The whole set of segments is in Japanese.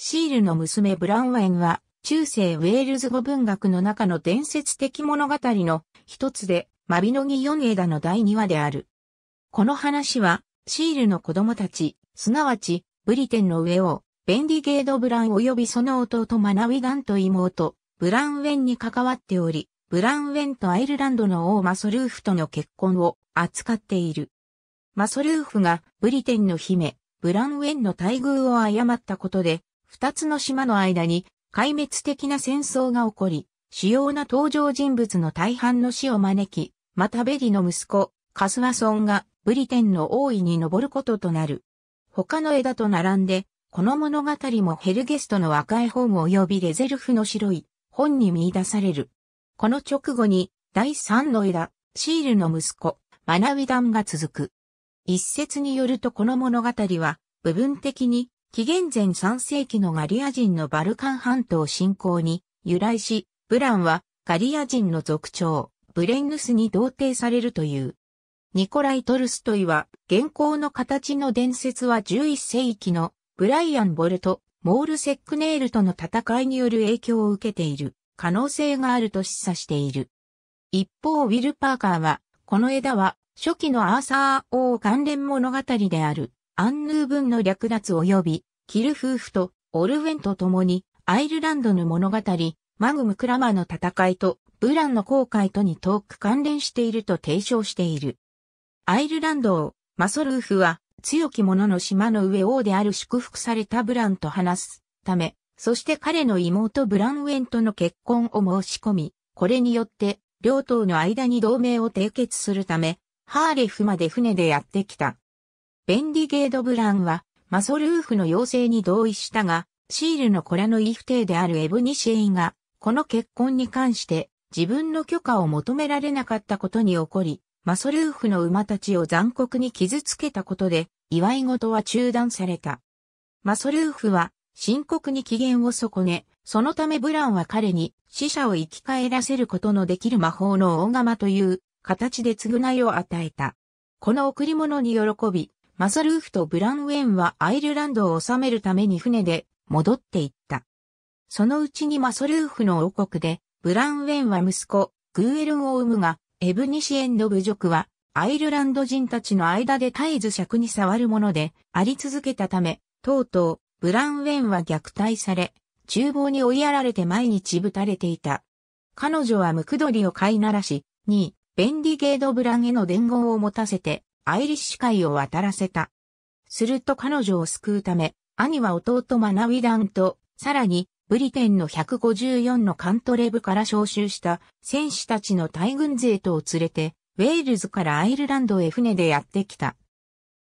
シールの娘ブランウェンは、中世ウェールズ語文学の中の伝説的物語の一つで、マビノギ四枝の第2話である。この話は、シールの子供たち、すなわち、ブリテンの上を、ベンディゲード・ブラン及びその弟マナウィガンと妹、ブランウェンに関わっており、ブランウェンとアイルランドの王マソルーフとの結婚を扱っている。マソルーフがブリテンの姫、ブランウェンの待遇を誤ったことで、二つの島の間に壊滅的な戦争が起こり、主要な登場人物の大半の死を招き、またベリの息子、カスワソンがブリテンの王位に上ることとなる。他の枝と並んで、この物語もヘルゲストの赤い本及びレゼルフの白い本に見出される。この直後に第三の枝、シールの息子、マナウィダンが続く。一説によるとこの物語は部分的に紀元前3世紀のガリア人のバルカン半島侵攻に由来し、ブランはガリア人の族長、ブレンヌスに同定されるという。ニコライ・トルストイは、現行の形の伝説は11世紀のブライアン・ボルト、モール・セックネールとの戦いによる影響を受けている可能性があると示唆している。一方、ウィル・パーカーは、この枝は初期のアーサー王関連物語であるアンヌー文の略奪及び、キル夫婦とオルウェンと共に、アイルランドの物語、マグム・クラマの戦いと、ブランの航海とに遠く関連していると提唱している。アイルランドを、マソルーフは、強き者の島の上王である祝福されたブランと話すため、そして彼の妹ブランウェンとの結婚を申し込み、これによって、両党の間に同盟を締結するため、ハーレフまで船でやってきた。ベンディゲード・ブランは、マソルーフの要請に同意したが、シールのコラの異不定であるエブニシェイが、この結婚に関して自分の許可を求められなかったことに起こり、マソルーフの馬たちを残酷に傷つけたことで、祝い事は中断された。マソルーフは深刻に機嫌を損ね、そのためブランは彼に死者を生き返らせることのできる魔法の大釜という形で償いを与えた。この贈り物に喜び、マサルーフとブランウェンはアイルランドを治めるために船で戻っていった。そのうちにマサルーフの王国で、ブランウェンは息子、グーエルンを生むが、エブニシエンド部族は、アイルランド人たちの間で絶えず尺に触るもので、あり続けたため、とうとう、ブランウェンは虐待され、厨房に追いやられて毎日ぶたれていた。彼女はムクドリを飼いならし、に、ベンディゲード・ブランへの伝言を持たせて、アイリッシュ海を渡らせた。すると彼女を救うため、兄は弟マナウィダンと、さらに、ブリテンの154のカントレブから招集した戦士たちの大軍勢とを連れて、ウェールズからアイルランドへ船でやってきた。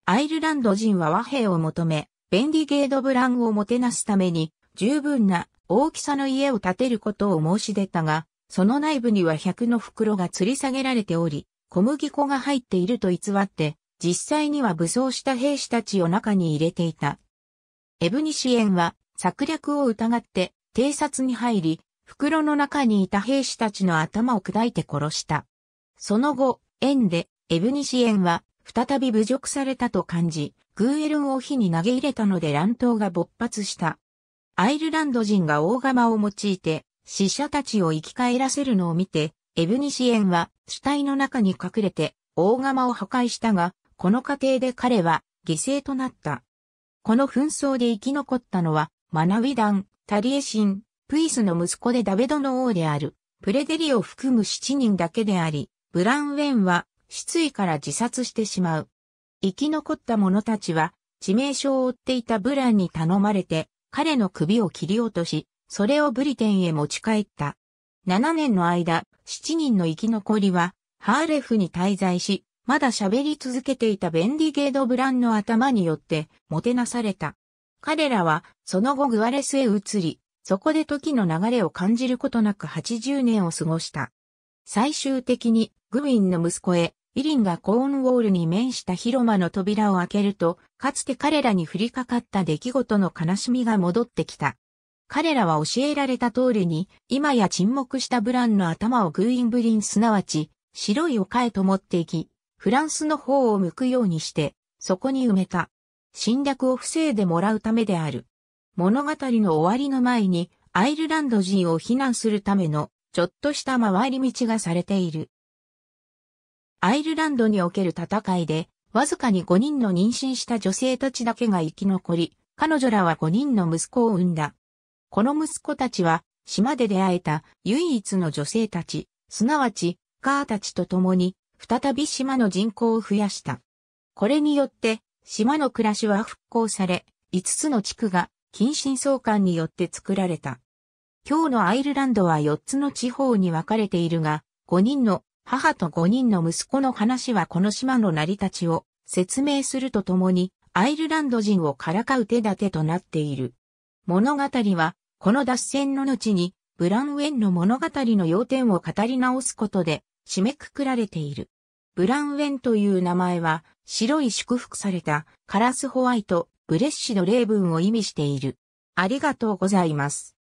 アイルランド人は和平を求め、ベンディゲードブランをもてなすために、十分な大きさの家を建てることを申し出たが、その内部には100の袋が吊り下げられており、小麦粉が入っていると偽って、実際には武装した兵士たちを中に入れていた。エブニシエンは策略を疑って偵察に入り、袋の中にいた兵士たちの頭を砕いて殺した。その後、縁で、エブニシエンは再び侮辱されたと感じ、グーエルンを火に投げ入れたので乱闘が勃発した。アイルランド人が大釜を用いて死者たちを生き返らせるのを見て、エブニシエンは死体の中に隠れて大釜を破壊したが、この過程で彼は犠牲となった。この紛争で生き残ったのは、マナウィダン、タリエシン、プイスの息子でダベドの王である、プレデリを含む7人だけであり、ブランウェンは失意から自殺してしまう。生き残った者たちは、致命傷を負っていたブランに頼まれて、彼の首を切り落とし、それをブリテンへ持ち帰った。7年の間、7人の生き残りは、ハーレフに滞在し、まだ喋り続けていたベンディゲード・ブランの頭によって、もてなされた。彼らは、その後グアレスへ移り、そこで時の流れを感じることなく80年を過ごした。最終的に、グウィンの息子へ、イリンがコーンウォールに面した広間の扉を開けると、かつて彼らに降りかかった出来事の悲しみが戻ってきた。彼らは教えられた通りに、今や沈黙したブランの頭をグーインブリンすなわち、白い丘へと持っていき、フランスの方を向くようにして、そこに埋めた。侵略を防いでもらうためである。物語の終わりの前に、アイルランド人を避難するための、ちょっとした回り道がされている。アイルランドにおける戦いで、わずかに5人の妊娠した女性たちだけが生き残り、彼女らは5人の息子を産んだ。この息子たちは、島で出会えた唯一の女性たち、すなわち、カーたちと共に、再び島の人口を増やした。これによって、島の暮らしは復興され、5つの地区が近親相関によって作られた。今日のアイルランドは4つの地方に分かれているが、5人の母と5人の息子の話はこの島の成り立ちを説明するとともに、アイルランド人をからかう手立てとなっている。物語はこの脱線の後に、ブランウェンの物語の要点を語り直すことで、締めくくられている。ブランウェンという名前は、白い祝福されたカラスホワイト、ブレッシュの例文を意味している。ありがとうございます。